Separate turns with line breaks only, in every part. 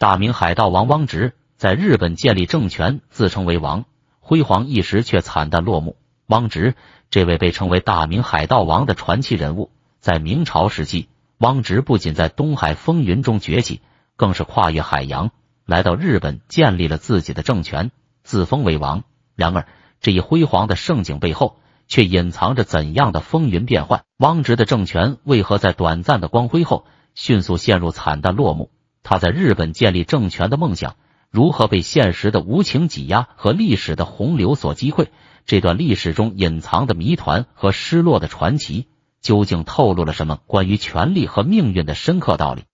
大明海盗王汪直在日本建立政权，自称为王，辉煌一时却惨淡落幕。汪直这位被称为“大明海盗王”的传奇人物，在明朝时期，汪直不仅在东海风云中崛起，更是跨越海洋来到日本，建立了自己的政权，自封为王。然而，这一辉煌的盛景背后，却隐藏着怎样的风云变幻？汪直的政权为何在短暂的光辉后，迅速陷入惨淡落幕？他在日本建立政权的梦想，如何被现实的无情挤压和历史的洪流所击溃？这段历史中隐藏的谜团和失落的传奇，究竟透露了什么关于权力和命运的深刻道理？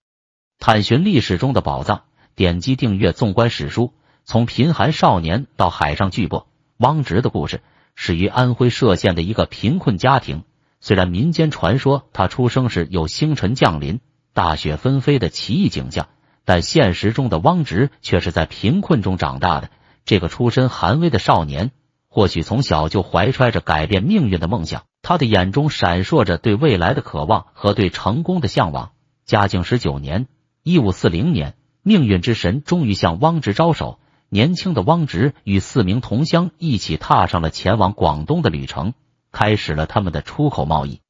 探寻历史中的宝藏，点击订阅《纵观史书》，从贫寒少年到海上巨擘，汪直的故事始于安徽歙县的一个贫困家庭。虽然民间传说他出生时有星辰降临、大雪纷飞的奇异景象。但现实中的汪直却是在贫困中长大的。这个出身寒微的少年，或许从小就怀揣着改变命运的梦想。他的眼中闪烁着对未来的渴望和对成功的向往。嘉靖十九年（一五四零年），命运之神终于向汪直招手。年轻的汪直与四名同乡一起踏上了前往广东的旅程，开始了他们的出口贸易。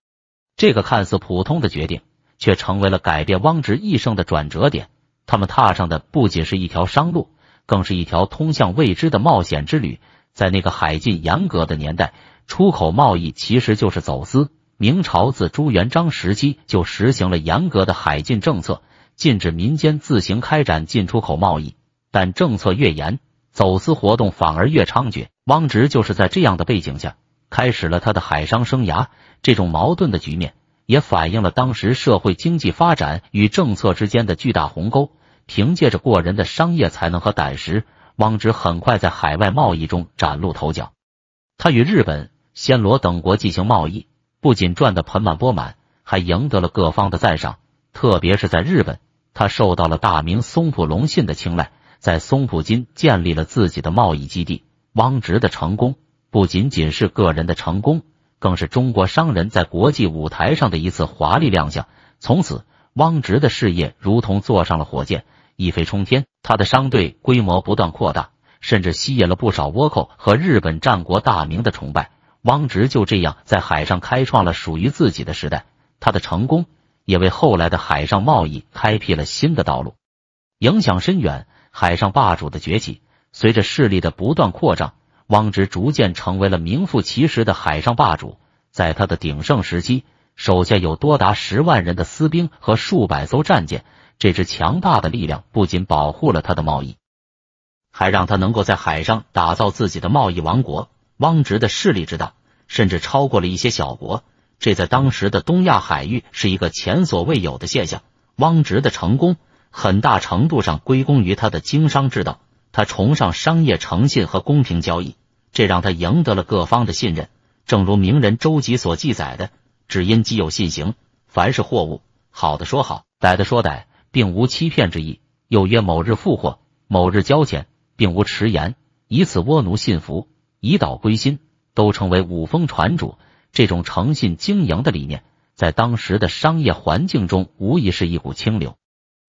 这个看似普通的决定，却成为了改变汪直一生的转折点。他们踏上的不仅是一条商路，更是一条通向未知的冒险之旅。在那个海禁严格的年代，出口贸易其实就是走私。明朝自朱元璋时期就实行了严格的海禁政策，禁止民间自行开展进出口贸易。但政策越严，走私活动反而越猖獗。汪直就是在这样的背景下开始了他的海商生涯。这种矛盾的局面。也反映了当时社会经济发展与政策之间的巨大鸿沟。凭借着过人的商业才能和胆识，汪直很快在海外贸易中崭露头角。他与日本、暹罗等国进行贸易，不仅赚得盆满钵满，还赢得了各方的赞赏。特别是在日本，他受到了大明松浦龙信的青睐，在松浦金建立了自己的贸易基地。汪直的成功不仅仅是个人的成功。更是中国商人在国际舞台上的一次华丽亮相。从此，汪直的事业如同坐上了火箭，一飞冲天。他的商队规模不断扩大，甚至吸引了不少倭寇和日本战国大名的崇拜。汪直就这样在海上开创了属于自己的时代。他的成功也为后来的海上贸易开辟了新的道路，影响深远。海上霸主的崛起，随着势力的不断扩张。汪直逐渐成为了名副其实的海上霸主。在他的鼎盛时期，手下有多达十万人的私兵和数百艘战舰。这支强大的力量不仅保护了他的贸易，还让他能够在海上打造自己的贸易王国。汪直的势力之大，甚至超过了一些小国。这在当时的东亚海域是一个前所未有的现象。汪直的成功，很大程度上归功于他的经商之道。他崇尚商业诚信和公平交易，这让他赢得了各方的信任。正如名人周吉所记载的：“只因基有信行，凡是货物好的说好，歹的说歹，并无欺骗之意。又曰某日付货，某日交钱，并无迟延，以此倭奴信服，以岛归心，都成为五峰船主。”这种诚信经营的理念，在当时的商业环境中无疑是一股清流。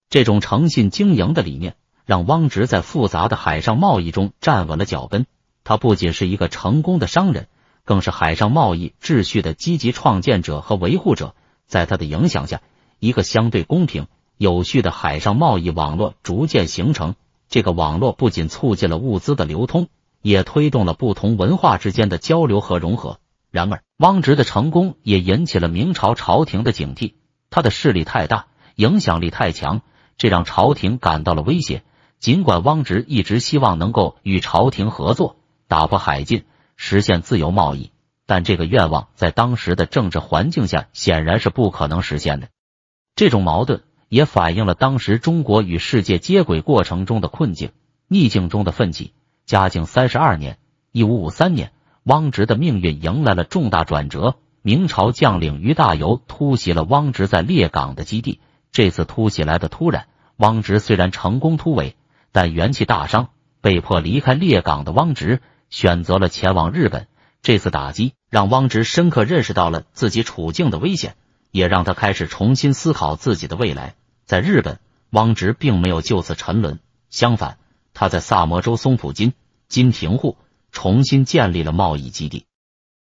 这种诚信经营的理念。让汪直在复杂的海上贸易中站稳了脚跟。他不仅是一个成功的商人，更是海上贸易秩序的积极创建者和维护者。在他的影响下，一个相对公平、有序的海上贸易网络逐渐形成。这个网络不仅促进了物资的流通，也推动了不同文化之间的交流和融合。然而，汪直的成功也引起了明朝朝廷的警惕。他的势力太大，影响力太强，这让朝廷感到了威胁。尽管汪直一直希望能够与朝廷合作，打破海禁，实现自由贸易，但这个愿望在当时的政治环境下显然是不可能实现的。这种矛盾也反映了当时中国与世界接轨过程中的困境、逆境中的奋起。嘉靖三十二年（一五五三年），汪直的命运迎来了重大转折。明朝将领于大猷突袭了汪直在列港的基地。这次突袭来的突然，汪直虽然成功突围。但元气大伤，被迫离开列港的汪直选择了前往日本。这次打击让汪直深刻认识到了自己处境的危险，也让他开始重新思考自己的未来。在日本，汪直并没有就此沉沦，相反，他在萨摩州松浦金金平户重新建立了贸易基地。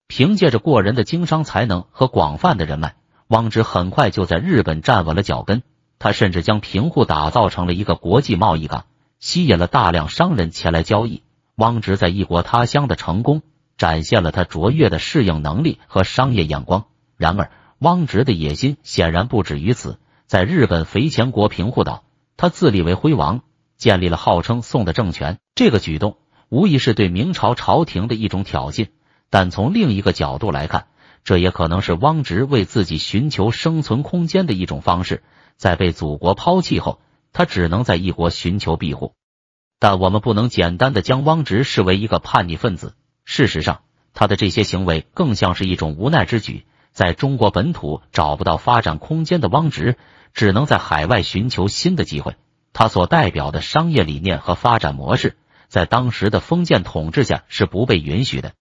凭借着过人的经商才能和广泛的人脉，汪直很快就在日本站稳了脚跟。他甚至将平户打造成了一个国际贸易港。吸引了大量商人前来交易。汪直在异国他乡的成功，展现了他卓越的适应能力和商业眼光。然而，汪直的野心显然不止于此。在日本肥前国平户岛，他自立为徽王，建立了号称宋的政权。这个举动无疑是对明朝朝廷的一种挑衅。但从另一个角度来看，这也可能是汪直为自己寻求生存空间的一种方式。在被祖国抛弃后。他只能在异国寻求庇护，但我们不能简单的将汪直视为一个叛逆分子。事实上，他的这些行为更像是一种无奈之举。在中国本土找不到发展空间的汪直，只能在海外寻求新的机会。他所代表的商业理念和发展模式，在当时的封建统治下是不被允许的。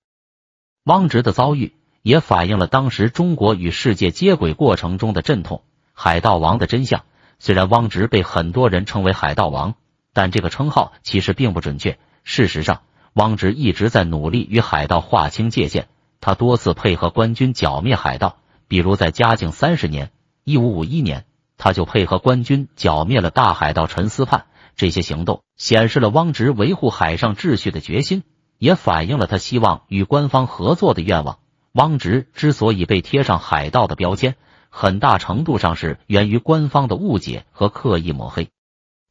汪直的遭遇也反映了当时中国与世界接轨过程中的阵痛。《海盗王》的真相。虽然汪直被很多人称为海盗王，但这个称号其实并不准确。事实上，汪直一直在努力与海盗划清界限。他多次配合官军剿灭海盗，比如在嘉靖三十年（一五五一年），他就配合官军剿灭了大海盗陈思盼。这些行动显示了汪直维护海上秩序的决心，也反映了他希望与官方合作的愿望。汪直之所以被贴上海盗的标签，很大程度上是源于官方的误解和刻意抹黑。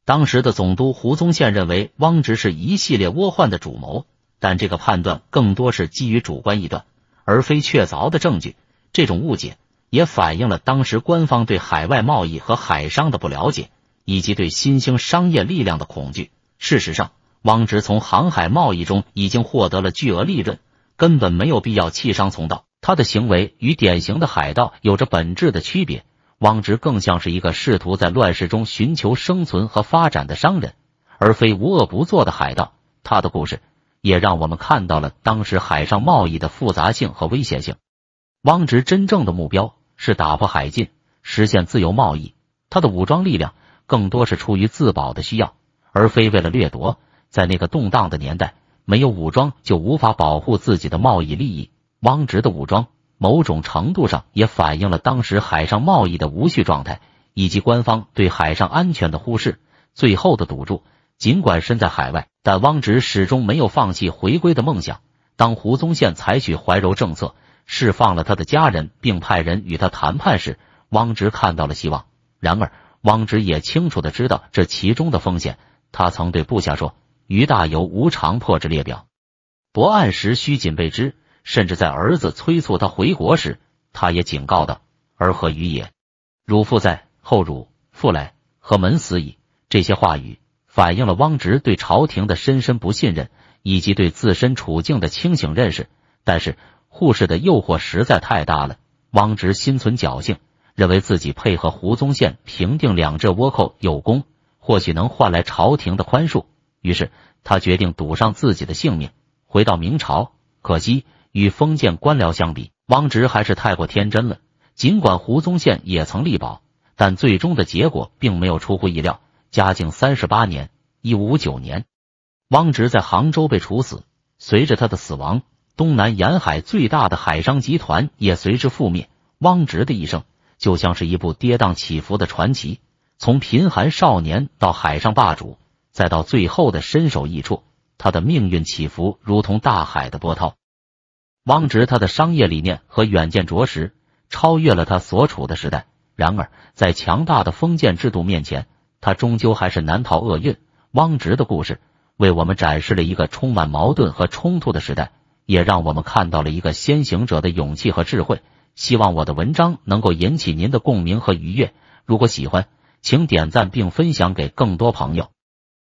当时的总督胡宗宪认为汪直是一系列倭患的主谋，但这个判断更多是基于主观臆断，而非确凿的证据。这种误解也反映了当时官方对海外贸易和海商的不了解，以及对新兴商业力量的恐惧。事实上，汪直从航海贸易中已经获得了巨额利润，根本没有必要弃商从道。他的行为与典型的海盗有着本质的区别，汪直更像是一个试图在乱世中寻求生存和发展的商人，而非无恶不作的海盗。他的故事也让我们看到了当时海上贸易的复杂性和危险性。汪直真正的目标是打破海禁，实现自由贸易。他的武装力量更多是出于自保的需要，而非为了掠夺。在那个动荡的年代，没有武装就无法保护自己的贸易利益。汪直的武装，某种程度上也反映了当时海上贸易的无序状态，以及官方对海上安全的忽视。最后的赌注，尽管身在海外，但汪直始终没有放弃回归的梦想。当胡宗宪采取怀柔政策，释放了他的家人，并派人与他谈判时，汪直看到了希望。然而，汪直也清楚的知道这其中的风险。他曾对部下说：“于大游无常破之列表，不按时需谨备之。”甚至在儿子催促他回国时，他也警告道：“儿何愚也？汝父在，后汝父来，何门死矣？”这些话语反映了汪直对朝廷的深深不信任，以及对自身处境的清醒认识。但是，护士的诱惑实在太大了，汪直心存侥幸，认为自己配合胡宗宪平定两浙倭寇有功，或许能换来朝廷的宽恕。于是，他决定赌上自己的性命，回到明朝。可惜。与封建官僚相比，汪直还是太过天真了。尽管胡宗宪也曾力保，但最终的结果并没有出乎意料。嘉靖三十八年（一五五九年），汪直在杭州被处死。随着他的死亡，东南沿海最大的海商集团也随之覆灭。汪直的一生就像是一部跌宕起伏的传奇，从贫寒少年到海上霸主，再到最后的身首异处，他的命运起伏如同大海的波涛。汪直，他的商业理念和远见卓识超越了他所处的时代。然而，在强大的封建制度面前，他终究还是难逃厄运。汪直的故事为我们展示了一个充满矛盾和冲突的时代，也让我们看到了一个先行者的勇气和智慧。希望我的文章能够引起您的共鸣和愉悦。如果喜欢，请点赞并分享给更多朋友。